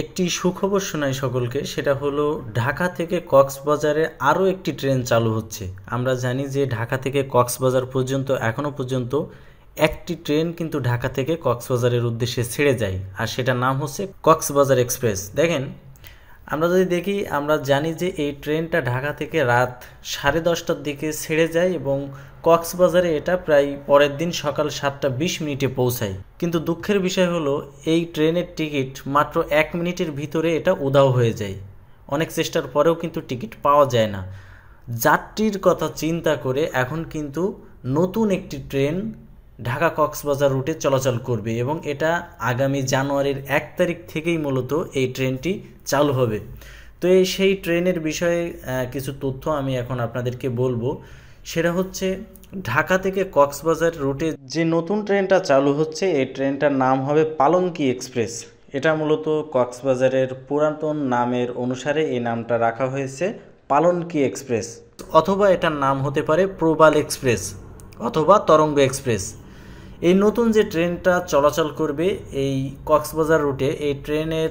একটি সুখবর শোনাই সকলকে সেটা হলো ঢাকা থেকে কক্সবাজারে আরও একটি ট্রেন চালু হচ্ছে আমরা জানি যে ঢাকা থেকে কক্সবাজার পর্যন্ত এখনও পর্যন্ত একটি ট্রেন কিন্তু ঢাকা থেকে কক্সবাজারের উদ্দেশ্যে ছেড়ে যায় আর সেটার নাম হচ্ছে কক্সবাজার এক্সপ্রেস দেখেন আমরা যদি দেখি আমরা জানি যে এই ট্রেনটা ঢাকা থেকে রাত সাড়ে দশটার দিকে ছেড়ে যায় এবং কক্সবাজারে এটা প্রায় পরের দিন সকাল সাতটা বিশ মিনিটে পৌঁছায় কিন্তু দুঃখের বিষয় হলো এই ট্রেনের টিকিট মাত্র এক মিনিটের ভিতরে এটা উধাও হয়ে যায় অনেক চেষ্টার পরেও কিন্তু টিকিট পাওয়া যায় না যাত্রীর কথা চিন্তা করে এখন কিন্তু নতুন একটি ট্রেন ঢাকা কক্সবাজার রুটে চলাচল করবে এবং এটা আগামী জানুয়ারির এক তারিখ থেকেই মূলত এই ট্রেনটি চালু হবে তো এই সেই ট্রেনের বিষয়ে কিছু তথ্য আমি এখন আপনাদেরকে বলবো সেটা হচ্ছে ঢাকা থেকে কক্সবাজার রুটে যে নতুন ট্রেনটা চালু হচ্ছে এই ট্রেনটার নাম হবে পালঙ্কি এক্সপ্রেস এটা মূলত কক্সবাজারের পুরাতন নামের অনুসারে এই নামটা রাখা হয়েছে পালনকি এক্সপ্রেস অথবা এটার নাম হতে পারে প্রবাল এক্সপ্রেস অথবা তরঙ্গ এক্সপ্রেস এই নতুন যে ট্রেনটা চলাচল করবে এই কক্সবাজার রুটে এই ট্রেনের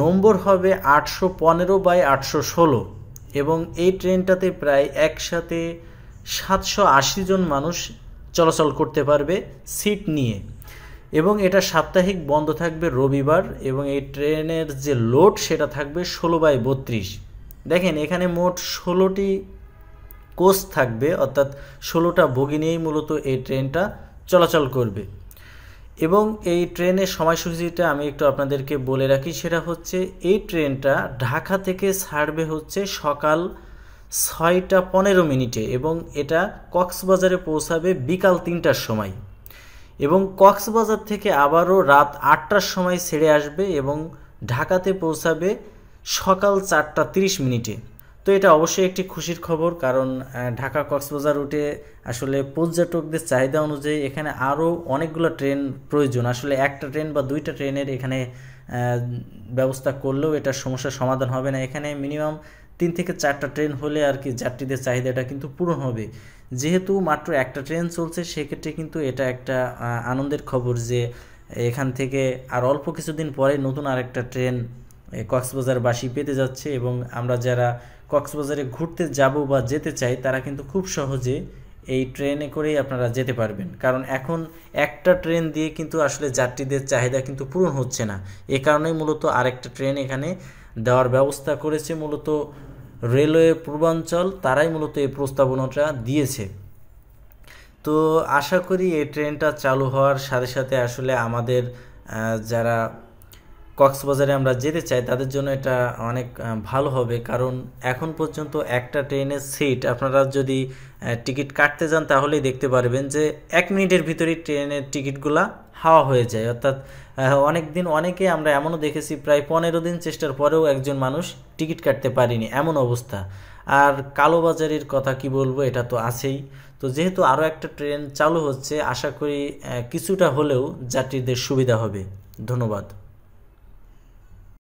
নম্বর হবে আটশো পনেরো বাই আটশো ষোলো এবং এই ট্রেনটাতে প্রায় একসাথে সাতশো আশি জন মানুষ চলাচল করতে পারবে সিট নিয়ে এবং এটা সাপ্তাহিক বন্ধ থাকবে রবিবার এবং এই ট্রেনের যে লোড সেটা থাকবে ষোলো বাই বত্রিশ দেখেন এখানে মোট ষোলোটি কোচ থাকবে অর্থাৎ ষোলোটা বগি নিয়েই মূলত এই ট্রেনটা চলাচল করবে এবং এই ট্রেনের সময়সূচিটা আমি একটু আপনাদেরকে বলে রাখি সেটা হচ্ছে এই ট্রেনটা ঢাকা থেকে ছাড়বে হচ্ছে সকাল ছয়টা পনেরো মিনিটে এবং এটা কক্সবাজারে পৌঁছাবে বিকাল তিনটার সময় এবং কক্সবাজার থেকে আবারও রাত আটটার সময় ছেড়ে আসবে এবং ঢাকাতে পৌঁছাবে সকাল চারটা তিরিশ মিনিটে তো এটা অবশ্যই একটি খুশির খবর কারণ ঢাকা কক্সবাজার রুটে আসলে পর্যটকদের চাহিদা অনুযায়ী এখানে আরও অনেকগুলো ট্রেন প্রয়োজন আসলে একটা ট্রেন বা দুইটা ট্রেনের এখানে ব্যবস্থা করলেও এটা সমস্যার সমাধান হবে না এখানে মিনিমাম তিন থেকে চারটা ট্রেন হলে আর কি যাত্রীদের চাহিদাটা কিন্তু পূরণ হবে যেহেতু মাত্র একটা ট্রেন চলছে সেক্ষেত্রে কিন্তু এটা একটা আনন্দের খবর যে এখান থেকে আর অল্প কিছুদিন পরে নতুন আরেকটা ট্রেন কক্সবাজারবাসী পেতে যাচ্ছে এবং আমরা যারা কক্সবাজারে ঘুরতে যাব বা যেতে চাই তারা কিন্তু খুব সহজে এই ট্রেনে করেই আপনারা যেতে পারবেন কারণ এখন একটা ট্রেন দিয়ে কিন্তু আসলে যাত্রীদের চাহিদা কিন্তু পূরণ হচ্ছে না এ কারণেই মূলত আরেকটা ট্রেন এখানে দেওয়ার ব্যবস্থা করেছে মূলত রেলওয়ে পূর্বাঞ্চল তারাই মূলত এই প্রস্তাবনাটা দিয়েছে তো আশা করি এই ট্রেনটা চালু হওয়ার সাথে সাথে আসলে আমাদের যারা কক্সবাজারে আমরা যেতে চাই তাদের জন্য এটা অনেক ভালো হবে কারণ এখন পর্যন্ত একটা ট্রেনের সিট আপনারা যদি টিকিট কাটতে যান তাহলেই দেখতে পারবেন যে এক মিনিটের ভিতরেই ট্রেনের টিকিটগুলা হাওয়া হয়ে যায় অর্থাৎ অনেক দিন অনেকে আমরা এমনও দেখেছি প্রায় পনেরো দিন চেষ্টার পরেও একজন মানুষ টিকিট কাটতে পারিনি এমন অবস্থা আর কালোবাজারের কথা কি বলবো এটা তো আছেই তো যেহেতু আরও একটা ট্রেন চালু হচ্ছে আশা করি কিছুটা হলেও যাত্রীদের সুবিধা হবে ধন্যবাদ